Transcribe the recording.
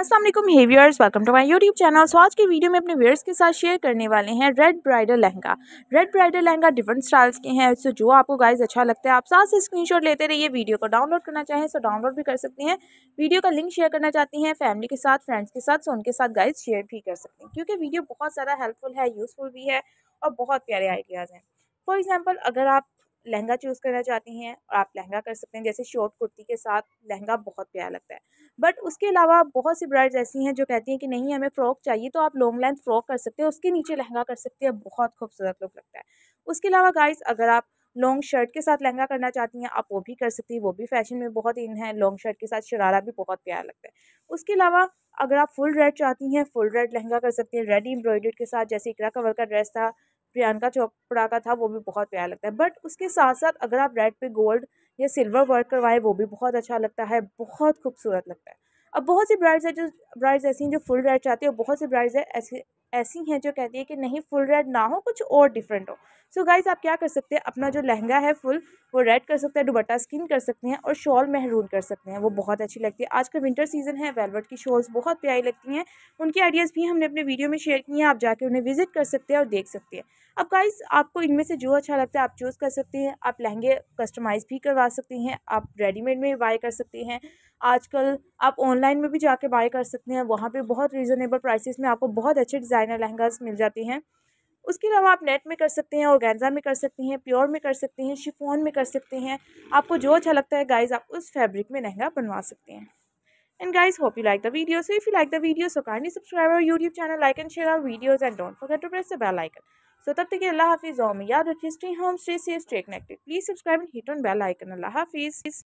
असलम हेवियर्स welcome to my YouTube channel so आज के वीडियो में अपने व्यूअर्स के साथ शेयर करने वाले हैं red bridal lehenga red bridal lehenga different styles के हैं सो जो आपको गाइस अच्छा लगता है आप साथ से स्क्रीनशॉट लेते रहिए वीडियो को डाउनलोड करना चाहें सो तो डाउनलोड भी कर सकते हैं वीडियो का लिंक शेयर करना चाहती हैं फैमिली के साथ फ्रेंड्स के साथ सो उनके साथ गाइज शेयर भी कर सकते हैं क्योंकि वीडियो बहुत ज़्यादा हेल्पफुल है यूज़फुल भी है और बहुत प्यारे आइडियाज़ हैं फॉर एग्ज़ाम्पल अगर आप लहंगा चूज़ करना चाहती हैं और आप लहंगा कर सकते हैं जैसे शॉर्ट कुर्ती के साथ लहंगा बहुत प्यारा लगता है बट उसके अलावा बहुत सी ब्राइड्स ऐसी हैं जो कहती हैं कि नहीं हमें फ़्रॉक चाहिए तो आप लॉन्ग लेंथ फ़्रॉक कर सकते हैं उसके नीचे लहंगा कर सकते हैं बहुत खूबसूरत लुक लगता है उसके अलावा गाइस अगर आप लॉन्ग शर्ट के साथ लहंगा करना चाहती हैं आप वो भी कर सकती हैं वो भी फैशन में बहुत इन है लॉन्ग शर्ट के साथ शरारा भी बहुत प्यारा लगता है उसके अलावा अगर आप फुल रेड चाहती हैं फुल रेड लहंगा कर सकती हैं रेड एम्ब्रॉयडर्ड के साथ जैसे इकरा कवर का ड्रेस था प्रियंका चोपड़ा का था वो भी बहुत प्यारा लगता है बट उसके साथ साथ अगर आप रेड पे गोल्ड या सिल्वर वर्क करवाएं वो भी बहुत अच्छा लगता है बहुत खूबसूरत लगता है अब बहुत सी ब्राइड्स है जो ब्राइड्स ऐसी हैं जो फुल रेड चाहती है और बहुत सी ब्राइड्स है ऐसी ऐसी हैं जो कहती है कि नहीं फुल रेड ना हो कुछ और डिफरेंट हो सो so गाइज आप क्या कर सकते हैं अपना जो लहंगा है फुल वो रेड कर सकते हैं दुबट्टा स्किन कर सकते हैं और शॉल महरून कर सकते हैं वो बहुत अच्छी लगती है आजकल विंटर सीजन है वेलवेट की शॉल्स बहुत प्यारी लगती हैं उनके आइडियाज़ भी हमने अपने वीडियो में शेयर किए हैं आप जाकर उन्हें विजिट कर सकते हैं और देख सकते हैं अब गाइज आपको इनमें से जो अच्छा लगता है आप चूज़ कर सकते हैं आप लहंगे कस्टमाइज़ भी करवा सकते हैं आप रेडीमेड में बाय कर सकते हैं आजकल आप ऑनलाइन में भी जाके बाय कर सकते हैं वहाँ पर बहुत रीज़नेबल प्राइसिस में आपको बहुत अच्छे डिज़ाइन डिज़ाइनर लहंगाज मिल जाती हैं उसके अलावा आप नेट में कर सकते हैं औरगैनजा में कर सकते हैं प्योर में कर सकते हैं शिफोन में कर सकते हैं आपको जो अच्छा लगता है गाइज आप उस फैब्रिक में लहंगा बनवा सकते हैं and guys hope you like the video so if you like the video so kindly subscribe our YouTube channel like and share our videos and don't forget to press the bell icon so तब तक अल्लाह हाफिज़ ओम याद रखिए stay home stay safe stay connected please subscribe and hit on bell icon अल्लाह हाफिज़